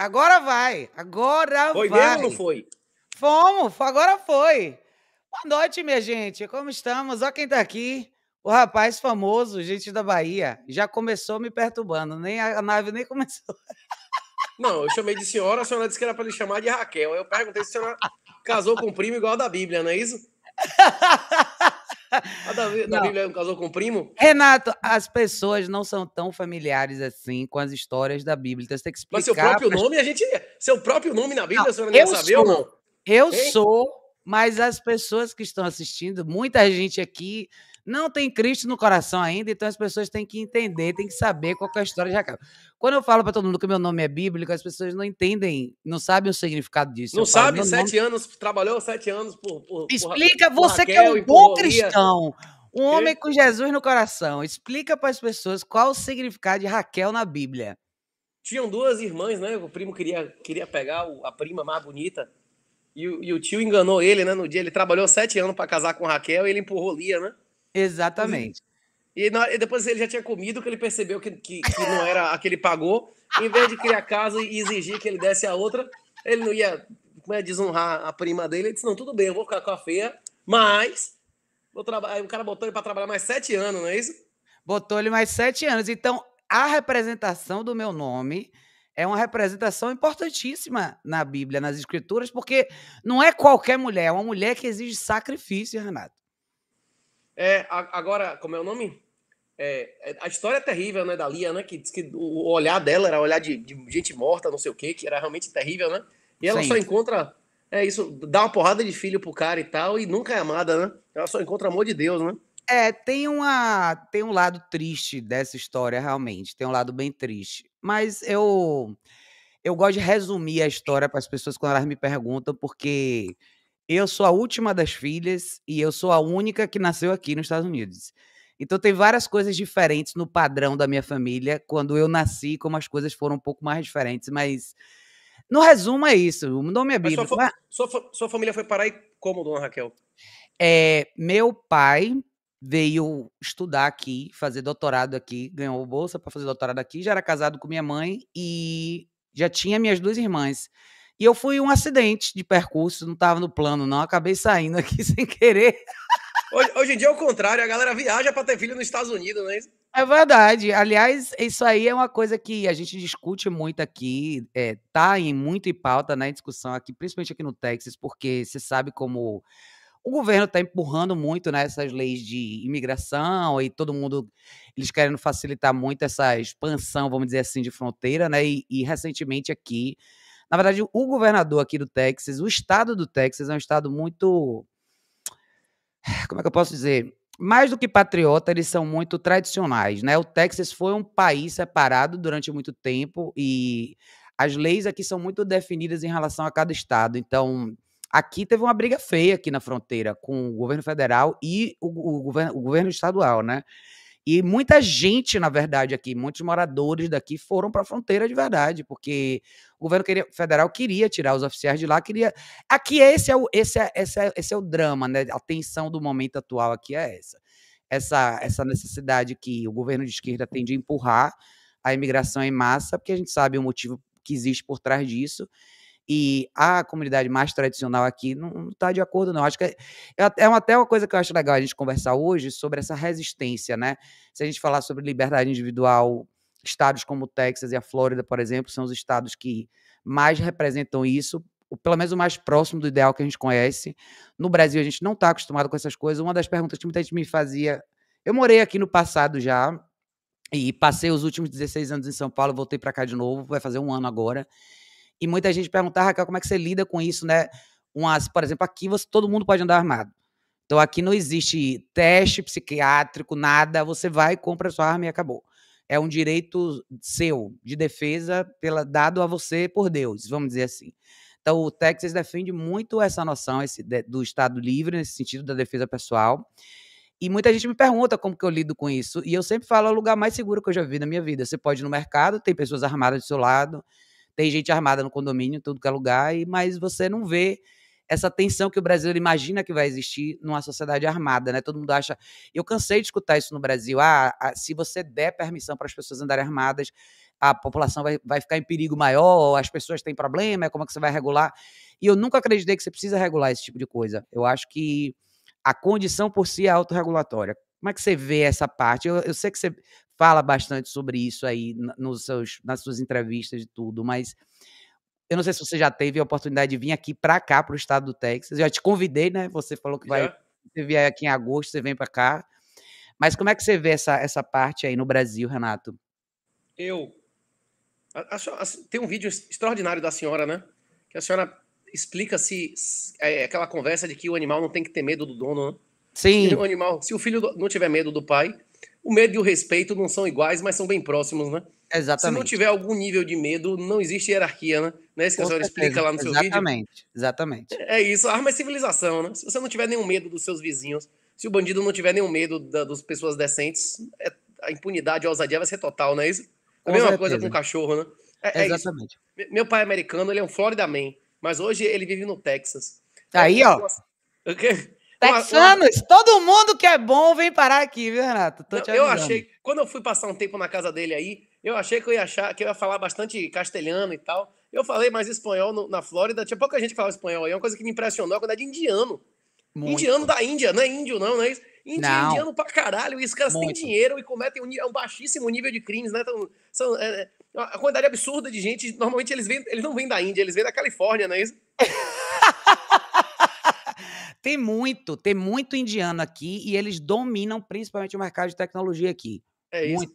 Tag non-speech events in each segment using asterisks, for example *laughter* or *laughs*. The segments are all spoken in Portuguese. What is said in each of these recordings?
Agora vai. Agora foi vai. Foi mesmo ou não foi? Fomos, agora foi. Boa noite, minha gente. Como estamos? Olha quem tá aqui. O rapaz famoso, gente da Bahia, já começou me perturbando. Nem a nave nem *laughs* começou. Não, eu chamei de senhora, a senhora disse que era para lhe chamar de Raquel. Eu perguntei se a senhora casou com o primo igual da Bíblia, não é isso? *laughs* A *laughs* Davi, não. Davi casou com o primo? Renato, as pessoas não são tão familiares assim com as histórias da Bíblia. Então você tem que explicar. Mas seu próprio nome, a gente. Seu próprio nome na Bíblia, não, você não saber sou, ou não? Eu hein? sou, mas as pessoas que estão assistindo, muita gente aqui não tem Cristo no coração ainda, então as pessoas têm que entender, têm que saber qual que é a história de Raquel. Quando eu falo para todo mundo que meu nome é bíblico, as pessoas não entendem, não sabem o significado disso. Não sabe sete nome... anos, trabalhou sete anos por. por Explica, por, você por Raquel, que é um bom cristão. Um homem com Jesus no coração. Explica para as pessoas qual o significado de Raquel na Bíblia. Tinham duas irmãs, né? O primo queria, queria pegar a prima mais bonita. E, e o tio enganou ele, né? No dia ele trabalhou sete anos para casar com Raquel e ele empurrou Lia, né? Exatamente. E, na, e, depois ele já tinha comido, que ele percebeu que, que, que não era a que ele pagou. Em vez de criar casa e exigir que ele desse a outra, ele não ia é, desonrar a prima dele. Ele disse: Não, tudo bem, eu vou ficar com a feia, mas. Vou trabalhar. O cara botou ele para trabalhar mais sete anos, não é isso? Botou ele mais sete anos. Então, a representação do meu nome é uma representação importantíssima na Bíblia, nas Escrituras, porque não é qualquer mulher, é uma mulher que exige sacrifício, Renato. É, agora, como é o nome? É, é, a história é terrível, né, da Lia, né? Que diz que o olhar dela era olhar de, de gente morta, não sei o quê, que era realmente terrível, né? E ela Sim. só encontra. É isso, dá uma porrada de filho pro cara e tal, e nunca é amada, né? Ela só encontra amor de Deus, né? É, tem, uma, tem um lado triste dessa história, realmente. Tem um lado bem triste. Mas eu, eu gosto de resumir a história para as pessoas quando elas me perguntam, porque eu sou a última das filhas e eu sou a única que nasceu aqui nos Estados Unidos. Então tem várias coisas diferentes no padrão da minha família quando eu nasci, como as coisas foram um pouco mais diferentes, mas no resumo é isso. O minha é Sua, fa sua, sua, família foi parar e como, dona Raquel? É, meu pai veio estudar aqui, fazer doutorado aqui, ganhou bolsa para fazer doutorado aqui, já era casado com minha mãe e já tinha minhas duas irmãs. E eu fui um acidente de percurso, não estava no plano, não. Acabei saindo aqui *laughs* sem querer. Hoje, hoje, em dia é o contrário, a galera viaja para ter filho nos Estados Unidos, não é isso? É verdade. Aliás, isso aí é uma coisa que a gente discute muito aqui, é, tá em muito em pauta na né, discussão aqui, principalmente aqui no Texas, porque você sabe como o governo está empurrando muito né, essas leis de imigração e todo mundo eles querendo facilitar muito essa expansão, vamos dizer assim, de fronteira, né? e, e recentemente aqui na verdade, o governador aqui do Texas, o estado do Texas é um estado muito. Como é que eu posso dizer? Mais do que patriota, eles são muito tradicionais, né? O Texas foi um país separado durante muito tempo e as leis aqui são muito definidas em relação a cada estado. Então, aqui teve uma briga feia aqui na fronteira com o governo federal e o, o, governo, o governo estadual, né? E muita gente, na verdade, aqui, muitos moradores daqui foram para a fronteira de verdade, porque o governo queria, federal queria tirar os oficiais de lá, queria. Aqui esse é o, esse é, esse é, esse é o drama, né? A tensão do momento atual aqui é essa. Essa, essa necessidade que o governo de esquerda tem de empurrar a imigração em massa, porque a gente sabe o motivo que existe por trás disso e a comunidade mais tradicional aqui não está de acordo, não. Acho que é, é, é até uma coisa que eu acho legal a gente conversar hoje sobre essa resistência, né? Se a gente falar sobre liberdade individual, estados como o Texas e a Flórida, por exemplo, são os estados que mais representam isso, pelo menos o mais próximo do ideal que a gente conhece. No Brasil, a gente não está acostumado com essas coisas. Uma das perguntas que muita gente me fazia. Eu morei aqui no passado já, e passei os últimos 16 anos em São Paulo, voltei para cá de novo, vai fazer um ano agora. E muita gente perguntava, Raquel, como é que você lida com isso, né? Umas, por exemplo, aqui você, todo mundo pode andar armado. Então aqui não existe teste psiquiátrico, nada. Você vai, compra sua arma e acabou. É um direito seu de defesa pela, dado a você por Deus, vamos dizer assim. Então o Texas defende muito essa noção esse, do Estado livre nesse sentido da defesa pessoal. E muita gente me pergunta como que eu lido com isso. E eu sempre falo, é o lugar mais seguro que eu já vi na minha vida. Você pode ir no mercado, tem pessoas armadas do seu lado. Tem gente armada no condomínio, tudo que é lugar, e, mas você não vê essa tensão que o Brasil imagina que vai existir numa sociedade armada, né? Todo mundo acha. Eu cansei de escutar isso no Brasil. Ah, se você der permissão para as pessoas andarem armadas, a população vai, vai ficar em perigo maior, as pessoas têm problema, como é que você vai regular? E eu nunca acreditei que você precisa regular esse tipo de coisa. Eu acho que a condição por si é autorregulatória. Como é que você vê essa parte? Eu, eu sei que você fala bastante sobre isso aí nos seus, nas suas entrevistas e tudo, mas eu não sei se você já teve a oportunidade de vir aqui para cá, para o estado do Texas. Eu já te convidei, né? Você falou que vai. vir Você vier aqui em agosto, você vem para cá. Mas como é que você vê essa, essa parte aí no Brasil, Renato? Eu. A, a, a, assim, tem um vídeo extraordinário da senhora, né? Que a senhora explica se é, aquela conversa de que o animal não tem que ter medo do dono, né? Sim. O animal, se o filho não tiver medo do pai, o medo e o respeito não são iguais, mas são bem próximos, né? Exatamente. Se não tiver algum nível de medo, não existe hierarquia, né? Não é isso que a senhora explica lá no seu exatamente. vídeo? Exatamente, é, é isso, a ah, arma é civilização, né? Se você não tiver nenhum medo dos seus vizinhos, se o bandido não tiver nenhum medo da, das pessoas decentes, é, a impunidade, a ousadia vai ser total, não é isso? É com a mesma certeza. coisa com o cachorro, né? É, é exatamente. Isso. Meu pai é americano, ele é um Florida Man, mas hoje ele vive no Texas. Tá é aí, ó. Algumas... *laughs* Okay? Texanos, uma... todo mundo que é bom vem parar aqui, viu, Renato? Não, eu achei, quando eu fui passar um tempo na casa dele aí, eu achei que eu ia achar, que eu ia falar bastante castelhano e tal. Eu falei mais espanhol no, na Flórida, tinha pouca gente que falava espanhol aí. É uma coisa que me impressionou quando é de indiano. Muito. Indiano da Índia, não é índio, não, não né? é isso? não. Indiano pra caralho. E esses caras Muito. têm dinheiro e cometem um, é um, baixíssimo nível de crimes, né? Então, são, é, é, uma quantidade absurda de gente. Normalmente eles, vêm, eles não vêm da Índia, eles vêm da Califórnia, não é isso? *laughs* Tem muito, tem muito indiano aqui e eles dominam principalmente o mercado de tecnologia aqui. É isso.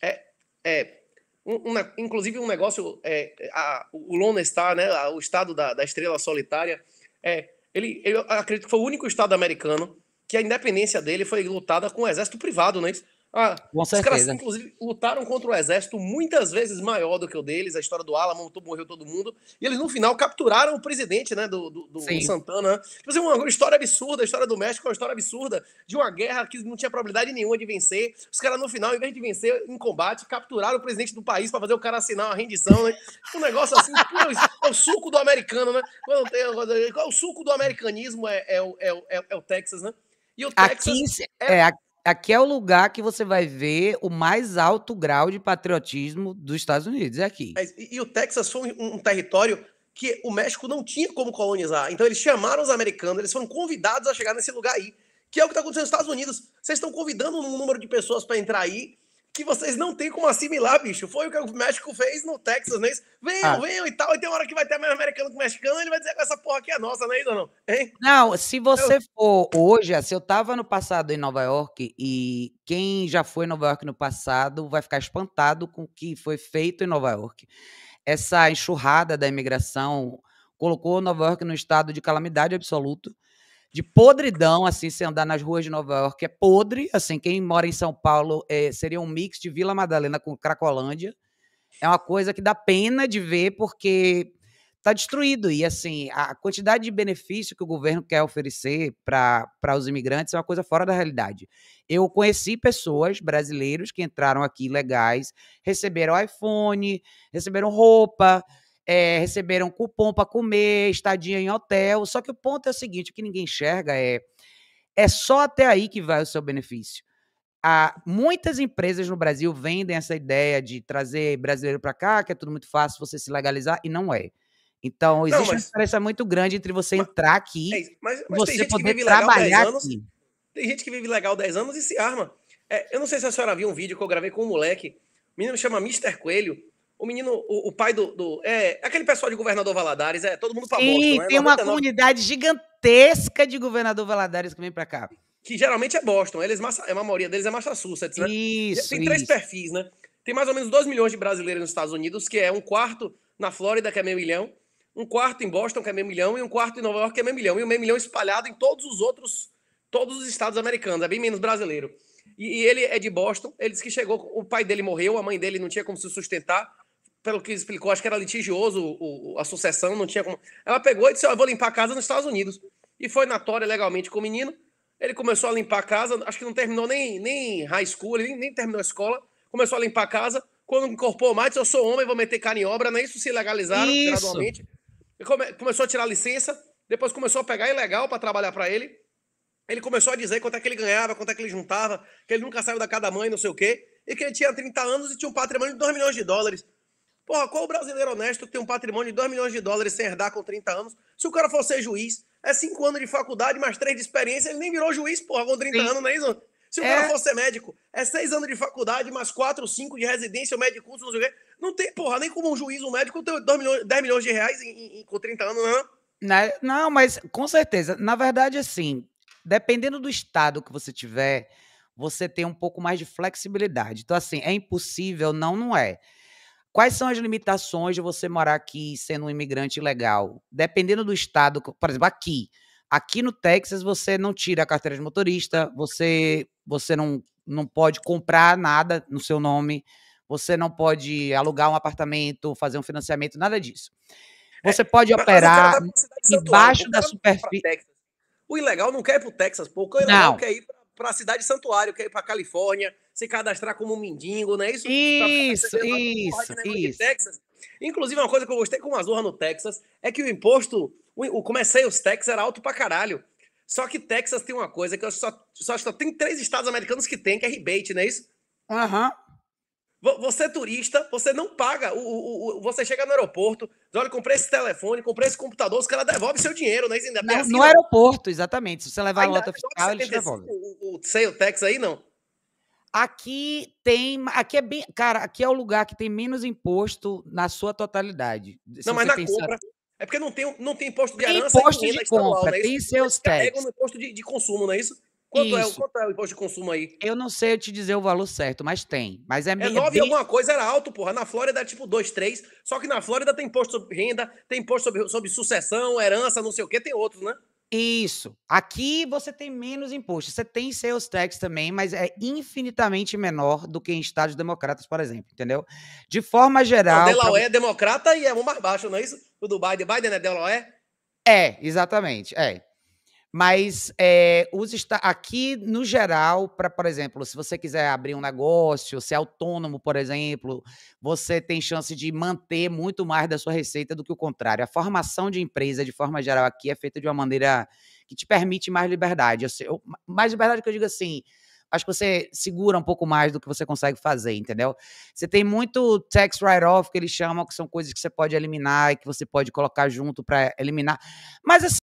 É, é uma, inclusive um negócio, é, a, o Lone Star, né, o estado da, da estrela solitária, é, ele, eu acredito que foi o único estado americano que a independência dele foi lutada com o exército privado, não é isso? Ah, Com os caras, inclusive, lutaram contra o exército muitas vezes maior do que o deles. A história do Alamo, morreu todo mundo. E eles, no final, capturaram o presidente, né? Do, do, do Santana. Tipo assim, uma história absurda. A história do México é uma história absurda de uma guerra que não tinha probabilidade nenhuma de vencer. Os caras, no final, em vez de vencer em combate, capturaram o presidente do país para fazer o cara assinar uma rendição, né? Tipo um negócio assim, tipo, é, é o suco do americano, né? Quando tem, é o suco do americanismo é, é, é, é, é o Texas, né? E o Texas aqui, é, é, aqui é o lugar que você vai ver o mais alto grau de patriotismo dos Estados Unidos, é aqui. É, e, e o Texas foi um, um, território que o México não tinha como colonizar. Então eles chamaram os americanos, eles foram convidados a chegar nesse lugar aí, que é o que está acontecendo nos Estados Unidos. Vocês estão convidando um número de pessoas para entrar aí que vocês não têm como assimilar, bicho. Foi o que o México fez no Texas, né? Venham, ah. venham e tal. E tem uma hora que vai ter mais americano que mexicano, ele vai dizer que essa porra aqui é nossa, né, não? Hein? Não, se você eu... for hoje, se eu tava no passado em Nova York, e quem já foi em Nova York no passado vai ficar espantado com o que foi feito em Nova York. Essa enxurrada da imigração colocou Nova York no estado de calamidade absoluto de podridão, assim, se andar nas ruas de Nova York é podre, assim, quem mora em São Paulo é, seria um mix de Vila Madalena com Cracolândia. É uma coisa que dá pena de ver porque está destruído e assim, a quantidade de benefício que o governo quer oferecer para os imigrantes é uma coisa fora da realidade. Eu conheci pessoas brasileiros que entraram aqui legais, receberam iPhone, receberam roupa, é, receberam cupom para comer, estadia em hotel. Só que o ponto é o seguinte: o que ninguém enxerga é. É só até aí que vai o seu benefício. Há, muitas empresas no Brasil vendem essa ideia de trazer brasileiro para cá, que é tudo muito fácil você se legalizar, e não é. Então, existe não, mas, uma diferença muito grande entre você mas, entrar aqui e é mas, mas, você poder trabalhar anos, aqui. Tem gente que vive legal 10 anos e se arma. É, eu não sei se a senhora viu um vídeo que eu gravei com um moleque. O menino chama Mr. Coelho. O menino, o, o pai do, do, É, aquele pessoal de governador Valadares, é todo mundo famoso Sim, né? tem uma comunidade gigantesca de governador Valadares que vem pra cá. Que geralmente é Boston. Eles, é, a maioria deles é Massachusetts, né? Isso. Tem três isso. perfis, né? Tem mais ou menos 2 milhões de brasileiros nos Estados Unidos, que é um quarto na Flórida, que é meio milhão, um quarto em Boston, que é meio milhão, e um quarto em Nova York, que é meio milhão, e um meio milhão espalhado em todos os outros, todos os estados americanos, é bem menos brasileiro. E, e ele é de Boston, ele disse que chegou, o pai dele morreu, a mãe dele não tinha como se sustentar, pelo que explicou, acho que era litigioso o, a sucessão, não tinha como. Ela pegou e disse: oh, Eu vou limpar a casa nos Estados Unidos. E foi na Tória legalmente com o menino. Ele começou a limpar a casa, acho que não terminou nem, nem high school, nem, nem terminou a escola. Começou a limpar a casa. Quando incorporou mais, disse, eu sou homem, vou meter cara em obra, né? Isso se legalizaram Isso. gradualmente. Come, começou a tirar licença, depois começou a pegar ilegal para trabalhar para ele. Ele começou a dizer quanto é que ele ganhava, quanto é que ele juntava, que ele nunca saiu da casa da mãe, não sei o quê, e que ele tinha 30 anos e tinha um patrimônio de 2 milhões de dólares. Porra, qual brasileiro honesto que tem um patrimônio de 2 milhões de dólares sem herdar com 30 anos? Se o cara for ser juiz, é 5 anos de faculdade, mais 3 de experiência, ele nem virou juiz, porra, com 30 Sim. anos, não é isso? Se o é. cara for ser médico, é 6 anos de faculdade, mais 4, 5 de residência, ou médico curso, não sei o quê. Não tem, porra, nem como um juiz, um médico ter 2 milhões, 10 milhões de reais em, em, com 30 anos, não é? Né? Não, mas com certeza. Na verdade, assim, dependendo do estado que você tiver, você tem um pouco mais de flexibilidade. Então, assim, é impossível? Não, não é. Quais são as limitações de você morar aqui sendo um imigrante legal? Dependendo do estado, por exemplo, aqui. Aqui no Texas você não tira a carteira de motorista, você você não, não pode comprar nada no seu nome, você não pode alugar um apartamento, fazer um financiamento, nada disso. É, você é, pode operar embaixo da superfície. O ilegal não quer ir para o Texas, pô. O ilegal não. quer ir para a cidade santuário, quer ir para Califórnia, se cadastrar como um mendigo, não é isso? Isso, isso, né, isso. Texas. Inclusive, uma coisa que eu gostei com Azurra no Texas é que o imposto, o, o comecei os Texas era alto pra caralho. Só que Texas tem uma coisa que eu só, só, só tem três estados americanos que tem, que é rebate, não é isso? Aham. Uhum. Você é turista, você não paga. O, o, o, você chega no aeroporto, olha, comprei esse telefone, comprei esse computador, os caras devolvem seu dinheiro, né? Ainda não, é assim, no aeroporto, exatamente. Se você levar a nota é fiscal, eles devolvem. O, o, sei, o Texas aí não. Aqui tem. Aqui é bem. Cara, aqui é o lugar que tem menos imposto na sua totalidade. não, mas na pensar... compra. É porque não tem, não tem imposto de tem Imposto de compra, é tem seus taxas. no imposto de, de, consumo, não é isso? Quanto é isso. é, quanto é o imposto de consumo aí? Eu não sei te dizer o valor certo, mas tem. Mas é, é, é nove 9 bem... alguma coisa, era alto, porra. Na Flórida é tipo 2, 3. Só que na Flórida tem imposto sobre renda, tem imposto sobre, sobre sucessão, herança, não sei o quê, tem outros, né? Isso. Aqui você tem menos imposto. Você tem seus tax também, mas é infinitamente menor do que em estados democratas, por exemplo, entendeu? De forma geral. O Delaware pra... é democrata e é um mais baixo, não é isso? O do Biden. Biden é Delaware? É, exatamente. É. Mas é, os aqui, no geral, para, por exemplo, se você quiser abrir um negócio, ser autônomo, por exemplo, você tem chance de manter muito mais da sua receita do que o contrário. A formação de empresa, de forma geral, aqui é feita de uma maneira que te permite mais liberdade. Eu, mais liberdade que eu digo assim, acho que você segura um pouco mais do que você consegue fazer, entendeu? Você tem muito tax write-off que eles chamam, que são coisas que você pode eliminar e que você pode colocar junto para eliminar. Mas assim,